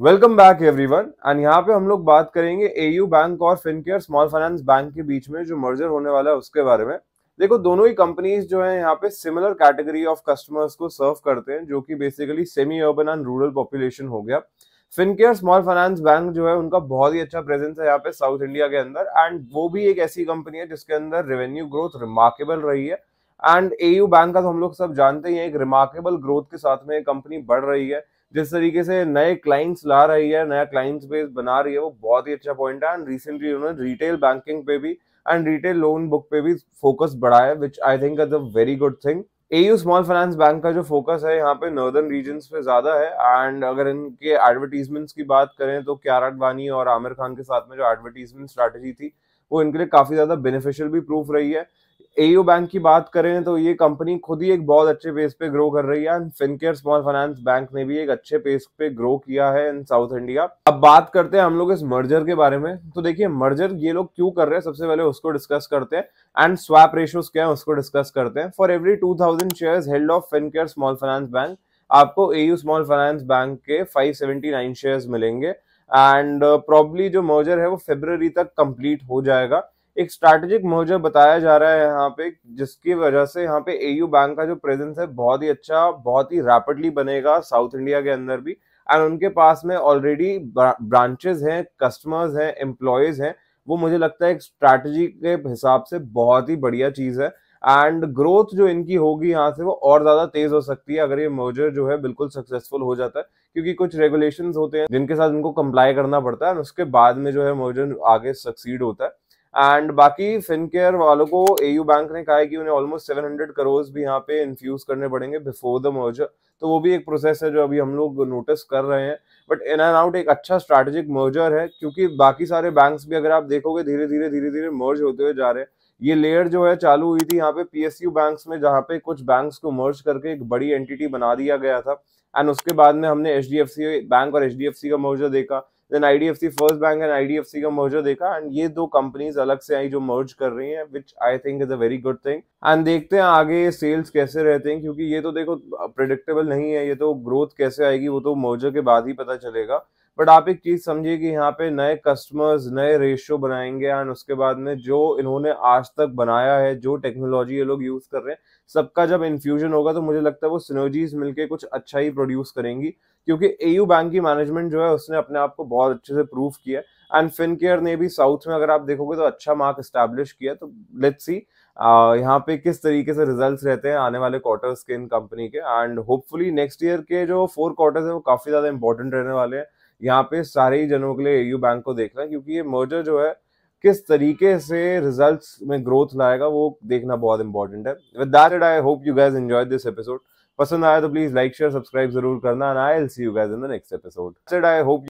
welcome back everyone and यहाँ पे हम लोग बात करेंगे एयू बैंक और फिनकेयर स्मॉल फाइनेंस बैंक के बीच में जो मर्जर होने वाला है उसके बारे में देखो दोनों ही कंपनीज जो है यहाँ पे सिमिलर कैटेगरी ऑफ कस्टमर्स को सर्व करते हैं जो कि basically semi urban and rural population हो गया फिनकेयर स्मॉल फाइनेंस बैंक जो है उनका बहुत ही अच्छा प्रेजेंस है यहाँ पे साउथ इंडिया के अंदर एंड वो भी एक ऐसी कंपनी है जिसके अंदर रेवेन्यू ग्रोथ रिमार्केबल रही है एंड एयू बैंक का तो हम लोग सब जानते ही हैं एक रिमार्केबल ग्रोथ के साथ में कंपनी बढ़ रही है जिस तरीके से नए क्लाइंट्स ला रही है नया क्लाइंट्स बेस बना रही है वो बहुत ही अच्छा पॉइंट है एंड रिसेंटली उन्होंने रिटेल बैंकिंग पे भी एंड रिटेल लोन बुक पे भी फोकस बढ़ाया which I think is a very good thing AU small finance bank का जो फोकस है यहाँ पे नॉर्दर्न रीजन पे ज्यादा है एंड अगर इनके एडवर्टीजमेंट्स की बात करें तो क्यार अडवानी और आमिर खान के साथ में जो एडवर्टीजमेंट स्ट्रैटेजी थी वो इनके लिए काफी ज्यादा बेनिफिशियल भी प्रूफ रही है एयू बैंक की बात करें तो ये कंपनी खुद ही एक बहुत अच्छे पेस पे ग्रो कर रही है and Fincare small finance bank ने भी एक अच्छे पेस पे ग्रो किया है इन साउथ इंडिया अब बात करते हैं हम लोग इस मर्जर के बारे में तो देखिए मर्जर ये लोग क्यों कर रहे हैं सबसे पहले उसको डिस्कस करते हैं एंड स्वैप रेशियोज क्या है उसको डिस्कस करते हैं for every two thousand share held of Fincare small finance bank आपको एयू स्मॉल फाइनेंस बैंक के फाइव सेवेंटी नाइन शेयर मिलेंगे एंड प्रॉब्ली uh, जो मर्जर है वो फेब्रवरी तक कंप्लीट हो जाएगा एक स्ट्रैटेजिक मर्जर बताया जा रहा है यहाँ पे जिसकी वजह से यहाँ पे एयू बैंक का जो प्रेजेंस है बहुत ही अच्छा बहुत ही रैपिडली बनेगा साउथ इंडिया के अंदर भी एंड उनके पास में ऑलरेडी ब्रांचेज हैं कस्टमर्स हैं एम्प्लॉयज हैं वो मुझे लगता है एक स्ट्रैटेजी के हिसाब से बहुत ही बढ़िया चीज़ है एंड ग्रोथ जो इनकी होगी यहाँ से वो और ज़्यादा तेज़ हो सकती है अगर ये मर्जर जो है बिल्कुल सक्सेसफुल हो जाता है क्योंकि कुछ रेगुलेशंस होते हैं जिनके साथ इनको कंप्लाई करना पड़ता है उसके बाद में जो है मर्जर आगे सक्सीड होता है एंड बाकी फिनकेयर वालों को एयू बैंक ने कहा है कि उन्हें ऑलमोस्ट 700 करोड़ भी यहाँ पे इन्फ्यूज करने पड़ेंगे बिफोर द मर्जर तो वो भी एक प्रोसेस है जो अभी हम लोग नोटिस कर रहे हैं बट इन एंड आउट एक अच्छा स्ट्रेटेजिक मर्जर है क्योंकि बाकी सारे बैंक्स भी अगर आप देखोगे धीरे धीरे धीरे धीरे मर्ज होते हुए जा रहे हैं ये लेयर जो है चालू हुई थी यहाँ पे पीएसयू बैंक्स में जहाँ पे कुछ बैंक्स को मर्ज करके एक बड़ी एंटिटी बना दिया गया था एंड उसके बाद में हमने एच बैंक और एच का मर्जर देखा then IDFC first bank and IDFC का मर्जर देखा एंड ये दो कंपनीज अलग से आई जो मर्ज कर रही हैं which I think is a very good thing and देखते हैं आगे सेल्स कैसे रहते हैं क्योंकि ये तो देखो प्रिडिक्टेबल नहीं है ये तो ग्रोथ कैसे आएगी वो तो मर्जर के बाद ही पता चलेगा बट आप एक चीज समझिए कि यहाँ पे नए कस्टमर्स नए रेशियो बनाएंगे एंड उसके बाद में जो इन्होंने आज तक बनाया है जो टेक्नोलॉजी ये लोग यूज कर रहे हैं सबका जब इन्फ्यूजन होगा तो मुझे लगता है वो सिनोजीज मिलके कुछ अच्छा ही प्रोड्यूस करेंगी क्योंकि एयू बैंक की मैनेजमेंट जो है उसने अपने आप को बहुत अच्छे से प्रूव किया एंड फिनकेयर ने भी साउथ में अगर आप देखोगे तो अच्छा मार्क स्टैब्लिश किया तो लेट्स सी यहाँ पे किस तरीके से रिजल्ट्स रहते हैं आने वाले क्वार्टर्स के इन कंपनी के एंड होपफुली नेक्स्ट ईयर के जो फोर क्वार्टर्स हैं वो काफ़ी ज़्यादा इंपॉर्टेंट रहने वाले हैं यहाँ पे सारे ही जनों के लिए एयू बैंक को देखना क्योंकि ये मर्जर जो है किस तरीके से रिजल्ट्स में ग्रोथ लाएगा वो देखना बहुत इंपॉर्टेंट है with that I hope you guys enjoy this episode पसंद आया तो प्लीज लाइक शेयर सब्सक्राइब जरूर करना and I will see you guys in the next episode I hope